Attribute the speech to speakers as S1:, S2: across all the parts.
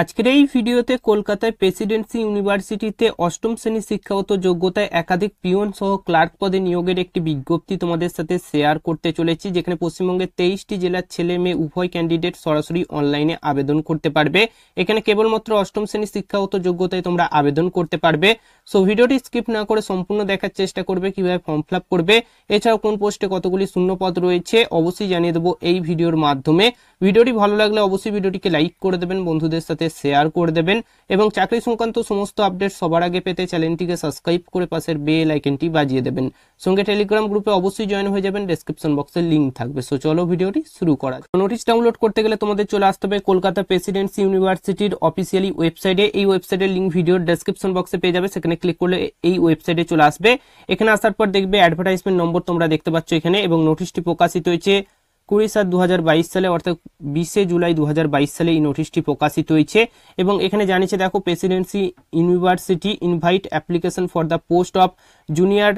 S1: আজকের এই ভিডিওতে কলকাতায় প্রেসিডেন্সি ইউনিভার্সিটিতে অষ্টম শ্রেণী শিক্ষাগত যোগ্যতায় একাধিক পিওন সহ ক্লার্ক পদে নিয়োগের একটি বিজ্ঞপ্তি তোমাদের সাথে শেয়ার করতে চলেছি যেখানে পশ্চিমবঙ্গের তেইশটি জেলার ছেলে মেয়ে উভয় ক্যান্ডিডেট সরাসরি অনলাইনে আবেদন করতে পারবে এখানে কেবলমাত্র অষ্টম শ্রেণী শিক্ষাগত যোগ্যতায় তোমরা আবেদন করতে পারবে সো ভিডিওটি স্কিপ না করে সম্পূর্ণ দেখার চেষ্টা করবে কিভাবে ফর্ম ফিল করবে এছাড়াও কোন পোস্টে কতগুলি শূন্য পদ রয়েছে অবশ্যই জানিয়ে দেবো এই ভিডিওর মাধ্যমে ভিডিওটি ভালো লাগলে অবশ্যই ভিডিওটিকে লাইক করে দেবেন বন্ধুদের সাথে সাথে শেয়ার করে দেবেন এবং চাকরি সংক্রান্ত সমস্ত আপডেট সবার আগে পেতে চ্যানেলটিকে সাবস্ক্রাইব করে পাশের বেল আইকনটি বাজিয়ে দেবেন সঙ্গে টেলিগ্রাম গ্রুপে অবশ্যই জয়েন হয়ে যাবেন ডেসক্রিপশন বক্সে লিঙ্ক থাকবে সো চলো ভিডিওটি শুরু করা নোটিশ ডাউনলোড করতে গেলে তোমাদের চলে আসতে হবে কলকাতা প্রেসিডেন্সি ইউনিভার্সিটির অফিসিয়ালি ওয়েবসাইটে এই ওয়েবসাইটের লিঙ্ক ভিডিওর ডেসক্রিপশন বক্সে পেয়ে যাবে সেখানে ক্লিক করলে এই ওয়েবসাইটে চলে আসবে এখানে আসার পর দেখবে অ্যাডভার্টাইজমেন্ট নম্বর তোমরা দেখতে পাচ্ছ এখানে এবং নোটিশটি প্রকাশিত হয়েছে কুড়ি সাত দু সালে অর্থাৎ বিশে জুলাই দু সালে এই নোটিশটি প্রকাশিত হয়েছে এবং এখানে জানিয়েছে দেখো Presidency University invite application for the post of junior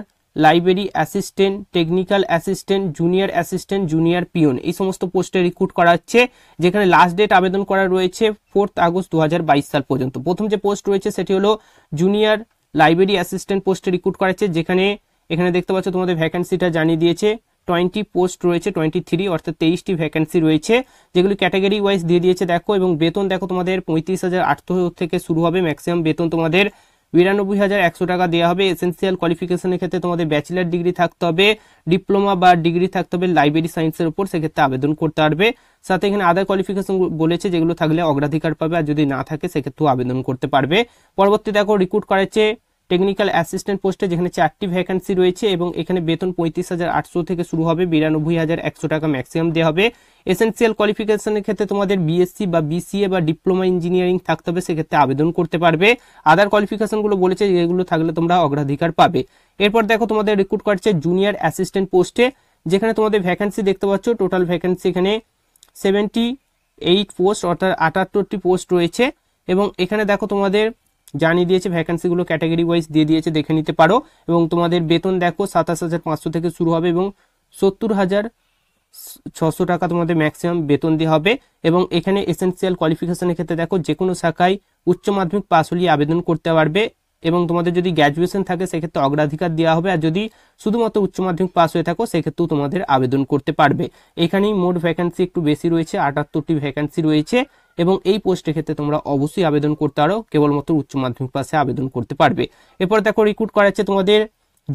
S1: library assistant technical assistant junior assistant junior peon এই সমস্ত পোস্টে রিক্রুট করা হচ্ছে যেখানে লাস্ট ডেট আবেদন করা রয়েছে ফোর্থ আগস্ট দু সাল পর্যন্ত প্রথম যে পোস্ট রয়েছে সেটি হলো জুনিয়র লাইব্রেরি অ্যাসিস্ট্যান্ট পোস্টে রিক্রুট করা হচ্ছে যেখানে এখানে দেখতে পাচ্ছ তোমাদের ভ্যাকেন্সিটা জানিয়ে দিয়েছে টোয়েন্টি পোস্ট রয়েছে টোয়েন্টি থ্রি অর্থাৎ তেইশটি ভ্যাকেন্সি রয়েছে যেগুলি ক্যাটাগরি ওয়াইজ দিয়ে দিয়েছে দেখো এবং বেতন দেখো তোমাদের পঁয়ত্রিশ হাজার আটশো থেকে শুরু হবে ম্যাক্সিমাম বেতন তোমাদের বিরানব্বই হাজার একশো টাকা দেওয়া হবে এসেন্সিয়াল কোয়ালিফিকেশনের ক্ষেত্রে তোমাদের ব্যাচেলার ডিগ্রি থাকতে হবে ডিপ্লোমা বা ডিগ্রি থাকতে হবে লাইব্রেরি সায়েন্সের উপর সেক্ষেত্রে আবেদন করতে পারবে সাথে এখানে আদার কোয়ালিফিকেশন বলেছে যেগুলো থাকলে অগ্রাধিকার পাবে আর যদি না থাকে সেক্ষেত্রেও আবেদন করতে পারবে পরবর্তী দেখো রিক্রুট করেছে টেকনিক্যাল অ্যাসিস্ট্যান্ট পোস্টে যেখানে চারটি ভ্যাকান্সি রয়েছে এবং এখানে বেতন পঁয়ত্রিশ হাজার আটশো থেকে শুরু হবে বিরানব্বই হাজার একশো টাকা ম্যাক্সিমাম দেওয়া হবে এসেন্সিয়াল কোয়ালিফিকেশনের ক্ষেত্রে তোমাদের বিএসসি বা বিসিএ বা ডিপ্লোমা ইঞ্জিনিয়ারিং থাকতে হবে সেক্ষেত্রে আবেদন করতে পারবে আদার কোয়ালিফিকেশনগুলো বলেছে যেগুলো থাকলে তোমরা অগ্রাধিকার পাবে এরপর দেখো তোমাদের রিক্রুট করছে জুনিয়র অ্যাসিস্ট্যান্ট পোস্টে যেখানে তোমাদের ভ্যাকান্সি দেখতে পাচ্ছ টোটাল ভ্যাকান্সি এখানে সেভেন্টি এইট পোস্ট অর্থাৎ আটাত্তরটি পোস্ট রয়েছে এবং এখানে দেখো তোমাদের জানিয়ে দিয়েছে ভ্যাকান্সিগুলো ক্যাটাগরি ওয়াইজ দিয়ে দিয়েছে দেখে নিতে পারো এবং তোমাদের বেতন দেখো সাতাশ হাজার পাঁচশো থেকে শুরু হবে এবং সত্তর হাজার ছশো টাকা তোমাদের ম্যাক্সিমাম বেতন দিয়ে হবে এবং এখানে এসেন্সিয়াল কোয়ালিফিকেশনের ক্ষেত্রে দেখো যে কোনো শাখায় উচ্চ মাধ্যমিক পাস হলিয়ে আবেদন করতে পারবে এবং তোমাদের যদি গ্র্যাজুয়েশন থাকে সেক্ষেত্রে অগ্রাধিকার দেওয়া হবে আর যদি শুধুমাত্র উচ্চ মাধ্যমিক পাস হয়ে থাকো সেক্ষেত্রেও তোমাদের আবেদন করতে পারবে এখানেই মোট ভ্যাকান্সি একটু বেশি রয়েছে আটাত্তরটি ভ্যাকান্সি রয়েছে এবং এই পোস্টের ক্ষেত্রে তোমরা অবশ্যই আবেদন করতে পারো কেবলমাত্র উচ্চ মাধ্যমিক পাশে আবেদন করতে পারবে এরপর দেখো রিক্রুট করাচ্ছে তোমাদের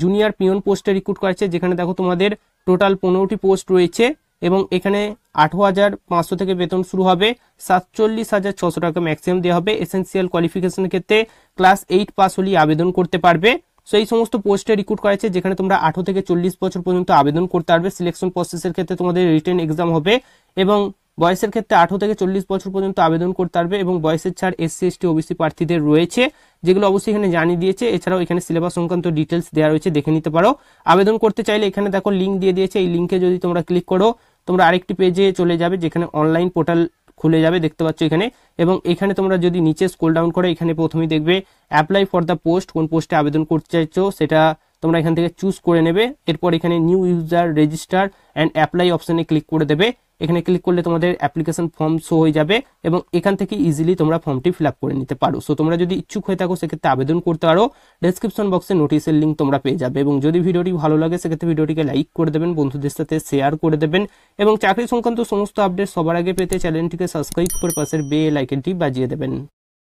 S1: জুনিয়র পিয়ন পোস্টে রিক্রুট করাচ্ছে যেখানে দেখো তোমাদের টোটাল পনেরোটি পোস্ট রয়েছে এবং এখানে আঠারো হাজার পাঁচশো থেকে বেতন শুরু হবে সাতচল্লিশ হাজার ছশো টাকা ম্যাক্সিমাম দেওয়া হবে এসেন্সিয়াল কোয়ালিফিকেশনের ক্ষেত্রে ক্লাস এইট পাস হলেই আবেদন করতে পারবে সো এই সমস্ত পোস্টে রিক্রুট করেছে যেখানে তোমরা আঠেরো থেকে চল্লিশ বছর পর্যন্ত আবেদন করতে পারবে সিলেকশন প্রসেসের ক্ষেত্রে তোমাদের রিটেন এক্সাম হবে এবং বয়সের ক্ষেত্রে আঠারো থেকে চল্লিশ বছর পর্যন্ত আবেদন করতে পারবে এবং বয়সের ছাড় এসসি এসটি ওবিসি প্রার্থীদের রয়েছে যেগুলো অবশ্যই এখানে জানিয়ে দিয়েছে এছাড়াও এখানে সিলেবাস সংক্রান্ত ডিটেলস দেওয়া রয়েছে দেখে নিতে পারো আবেদন করতে চাইলে এখানে দেখো লিঙ্ক দিয়ে দিয়েছে এই লিঙ্কে যদি তোমরা ক্লিক করো তোমরা আরেকটি পেজে চলে যাবে যেখানে অনলাইন পোর্টাল খুলে যাবে দেখতে পাচ্ছ এখানে এবং এখানে তোমরা যদি নিচে স্কোল ডাউন করো এখানে প্রথমেই দেখবে অ্যাপ্লাই ফর দ্য পোস্ট কোন পোস্টে আবেদন করতে চাইছো সেটা তোমরা এখান থেকে চুজ করে নেবে এরপর এখানে new user register and apply অপশানে ক্লিক করে দেবে এখানে ক্লিক করলে তোমাদের অ্যাপ্লিকেশন ফর্ম শো হয়ে যাবে এবং এখান থেকে ইজিলি তোমরা ফর্মটি ফিল করে নিতে পারো সো তোমরা যদি ইচ্ছুক হয়ে থাকো সেক্ষেত্রে আবেদন করতে পারো ডেসক্রিপশন বক্সে নোটিশের লিঙ্ক তোমরা পেয়ে যাবে এবং যদি ভিডিওটি ভালো লাগে সেক্ষেত্রে ভিডিওটিকে লাইক করে দেবেন বন্ধুদের সাথে শেয়ার করে দেবেন এবং চাকরি সংক্রান্ত সমস্ত আপডেট সবার আগে পেতে চ্যানেলটিকে সাবস্ক্রাইব করে পাশের বেল আইকনটি বাজিয়ে দেবেন